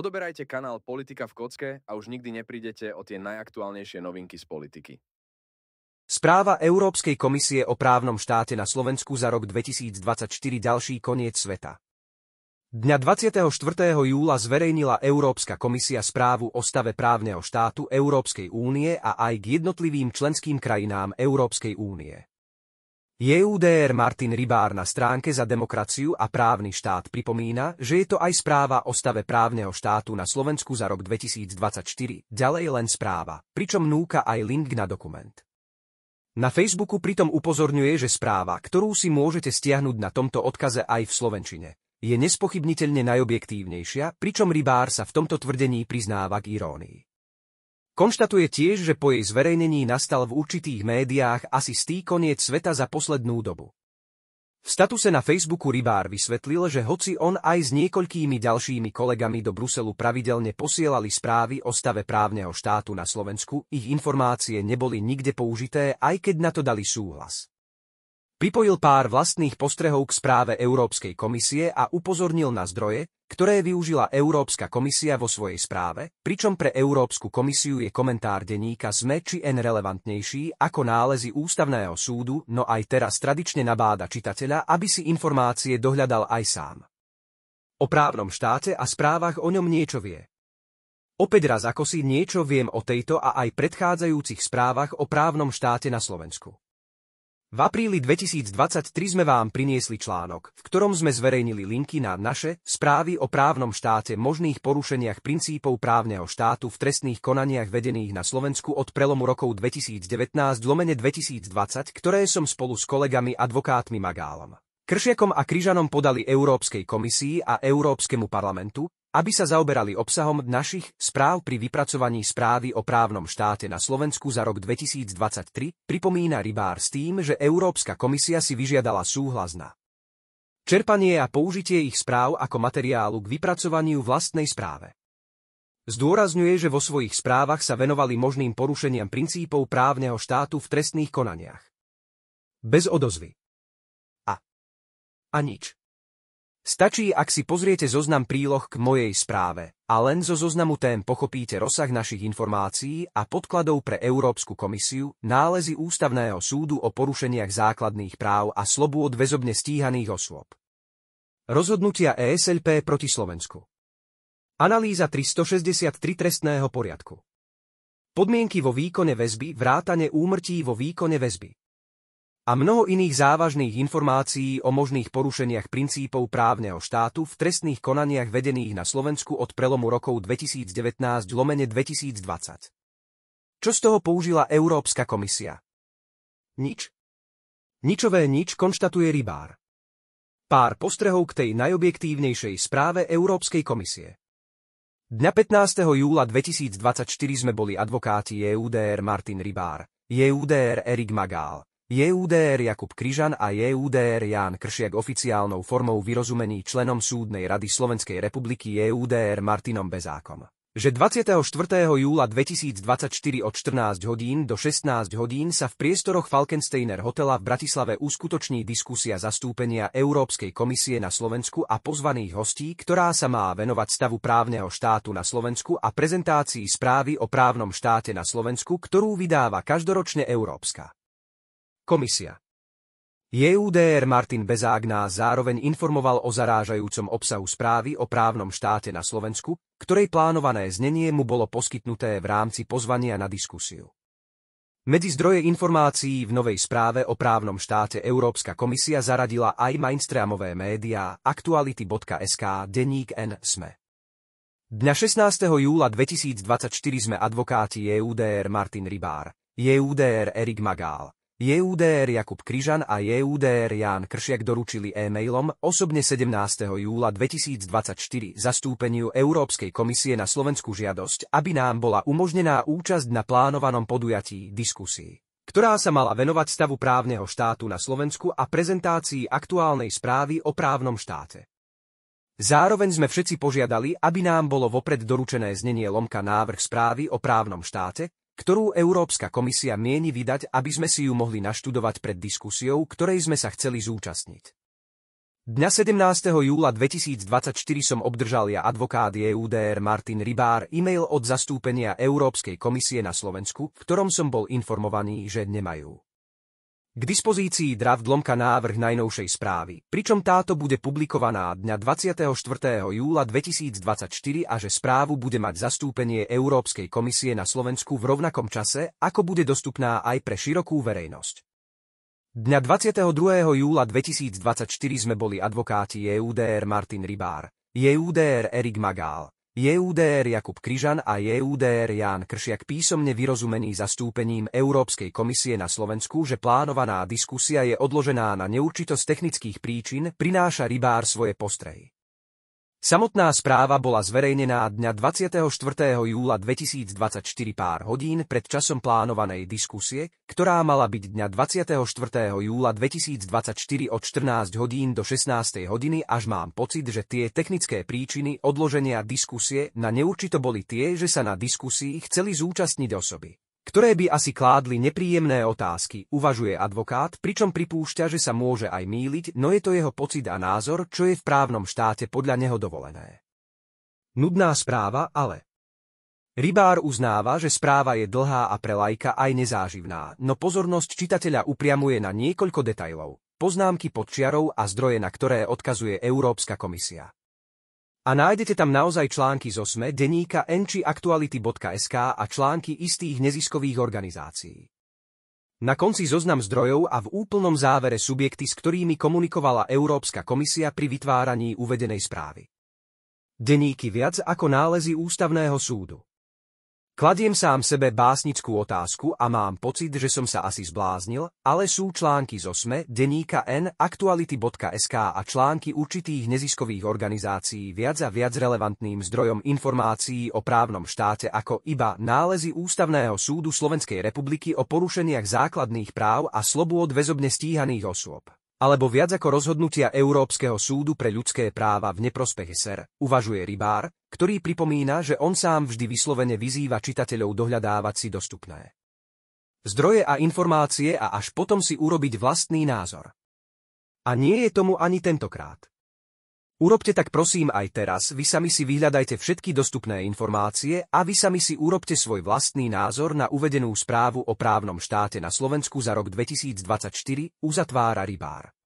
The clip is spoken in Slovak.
Odoberajte kanál Politika v kocke a už nikdy neprídete o tie najaktuálnejšie novinky z politiky. Správa Európskej komisie o právnom štáte na Slovensku za rok 2024 ďalší koniec sveta. Dňa 24. júla zverejnila Európska komisia správu o stave právneho štátu Európskej únie a aj k jednotlivým členským krajinám Európskej únie. JUDR Martin Rybár na stránke za demokraciu a právny štát pripomína, že je to aj správa o stave právneho štátu na Slovensku za rok 2024, ďalej len správa, pričom núka aj link na dokument. Na Facebooku pritom upozorňuje, že správa, ktorú si môžete stiahnuť na tomto odkaze aj v Slovenčine, je nespochybniteľne najobjektívnejšia, pričom Rybár sa v tomto tvrdení priznáva k irónii. Konštatuje tiež, že po jej zverejnení nastal v určitých médiách asi stý koniec sveta za poslednú dobu. V statuse na Facebooku Rybár vysvetlil, že hoci on aj s niekoľkými ďalšími kolegami do Bruselu pravidelne posielali správy o stave právneho štátu na Slovensku, ich informácie neboli nikde použité, aj keď na to dali súhlas. Pripojil pár vlastných postrehov k správe Európskej komisie a upozornil na zdroje, ktoré využila Európska komisia vo svojej správe, pričom pre Európsku komisiu je komentár denníka SME či N relevantnejší ako nálezy Ústavného súdu, no aj teraz tradične nabáda čitateľa, aby si informácie dohľadal aj sám. O právnom štáte a správach o ňom niečo vie. Opäť raz ako si niečo viem o tejto a aj predchádzajúcich správach o právnom štáte na Slovensku. V apríli 2023 sme vám priniesli článok, v ktorom sme zverejnili linky na naše správy o právnom štáte možných porušeniach princípov právneho štátu v trestných konaniach vedených na Slovensku od prelomu rokov 2019 lomene 2020, ktoré som spolu s kolegami advokátmi Magálom Kršiakom a Kryžanom podali Európskej komisii a Európskemu parlamentu, aby sa zaoberali obsahom našich správ pri vypracovaní správy o právnom štáte na Slovensku za rok 2023, pripomína Rybár s tým, že Európska komisia si vyžiadala súhlas na čerpanie a použitie ich správ ako materiálu k vypracovaniu vlastnej správe. Zdôrazňuje, že vo svojich správach sa venovali možným porušeniam princípov právneho štátu v trestných konaniach. Bez odozvy a nič. Stačí, ak si pozriete zoznam príloh k mojej správe a len zo zoznamu tém pochopíte rozsah našich informácií a podkladov pre Európsku komisiu, nálezy Ústavného súdu o porušeniach základných práv a slobôd väzobne stíhaných osôb. Rozhodnutia ESLP proti Slovensku Analýza 363 trestného poriadku Podmienky vo výkone väzby vrátane úmrtí vo výkone väzby a mnoho iných závažných informácií o možných porušeniach princípov právneho štátu v trestných konaniach vedených na Slovensku od prelomu rokov 2019 lomene 2020. Čo z toho použila Európska komisia? Nič. Ničové nič konštatuje Rybár. Pár postrehov k tej najobjektívnejšej správe Európskej komisie. Dňa 15. júla 2024 sme boli advokáti EUDR Martin Rybár, EUDR Erik Magál, JUDR Jakub Kryžan a JUDR Ján Kršiak oficiálnou formou vyrozumení členom Súdnej rady Slovenskej republiky JUDR Martinom Bezákom. Že 24. júla 2024 od 14 hodín do 16 hodín sa v priestoroch Falkensteiner hotela v Bratislave uskutoční diskusia zastúpenia Európskej komisie na Slovensku a pozvaných hostí, ktorá sa má venovať stavu právneho štátu na Slovensku a prezentácii správy o právnom štáte na Slovensku, ktorú vydáva každoročne Európska Komisia. JUDR Martin Bezák nás zároveň informoval o zarážajúcom obsahu správy o právnom štáte na Slovensku, ktorej plánované znenie mu bolo poskytnuté v rámci pozvania na diskusiu. Medzi zdroje informácií v novej správe o právnom štáte Európska komisia zaradila aj mainstreamové médiá aktuality.sk, denník N, SME. Dňa 16. júla 2024 sme advokáti EUDR Martin Rybár, EUDR Erik Magál, JUDR Jakub Kryžan a JUDR Ján Kršiak doručili e-mailom osobne 17. júla 2024 zastúpeniu Európskej komisie na Slovensku žiadosť, aby nám bola umožnená účasť na plánovanom podujatí diskusí ktorá sa mala venovať stavu právneho štátu na Slovensku a prezentácii aktuálnej správy o právnom štáte. Zároveň sme všetci požiadali, aby nám bolo vopred doručené znenie lomka návrh správy o právnom štáte, ktorú Európska komisia mieni vydať, aby sme si ju mohli naštudovať pred diskusiou, ktorej sme sa chceli zúčastniť. Dňa 17. júla 2024 som obdržal ja advokát EUDR Martin Rybár e-mail od zastúpenia Európskej komisie na Slovensku, v ktorom som bol informovaný, že nemajú k dispozícii draft lomka návrh najnovšej správy, pričom táto bude publikovaná dňa 24. júla 2024 a že správu bude mať zastúpenie Európskej komisie na Slovensku v rovnakom čase, ako bude dostupná aj pre širokú verejnosť. Dňa 22. júla 2024 sme boli advokáti EUDR Martin Rybár, EUDR Erik Magál, JUDR Jakub Kryžan a JUDR Ján Kršiak písomne vyrozumený zastúpením Európskej komisie na Slovensku, že plánovaná diskusia je odložená na neurčitosť technických príčin, prináša rybár svoje postrehy. Samotná správa bola zverejnená dňa 24. júla 2024 pár hodín pred časom plánovanej diskusie, ktorá mala byť dňa 24. júla 2024 od 14 hodín do 16. hodiny až mám pocit, že tie technické príčiny odloženia diskusie na neurčito boli tie, že sa na diskusii chceli zúčastniť osoby ktoré by asi kládli nepríjemné otázky, uvažuje advokát, pričom pripúšťa, že sa môže aj míliť, no je to jeho pocit a názor, čo je v právnom štáte podľa neho dovolené. Nudná správa, ale Rybár uznáva, že správa je dlhá a pre lajka aj nezáživná, no pozornosť čitateľa upriamuje na niekoľko detajlov, poznámky pod čiarou a zdroje, na ktoré odkazuje Európska komisia. A nájdete tam naozaj články zo SME, denníka n či aktuality.sk a články istých neziskových organizácií. Na konci zoznam zdrojov a v úplnom závere subjekty, s ktorými komunikovala Európska komisia pri vytváraní uvedenej správy. Deníky viac ako nálezy Ústavného súdu. Kladiem sám sebe básnickú otázku a mám pocit, že som sa asi zbláznil, ale sú články z OSME, denníka N, aktuality.sk a články určitých neziskových organizácií viac a viac relevantným zdrojom informácií o právnom štáte ako iba nálezy Ústavného súdu Slovenskej republiky o porušeniach základných práv a slobôd väzobne stíhaných osôb alebo viac ako rozhodnutia Európskeho súdu pre ľudské práva v neprospech SR, uvažuje Rybár, ktorý pripomína, že on sám vždy vyslovene vyzýva čitateľov dohľadávať si dostupné zdroje a informácie a až potom si urobiť vlastný názor. A nie je tomu ani tentokrát. Urobte tak prosím aj teraz, vy sami si vyhľadajte všetky dostupné informácie a vy sami si urobte svoj vlastný názor na uvedenú správu o právnom štáte na Slovensku za rok 2024, uzatvára rybár.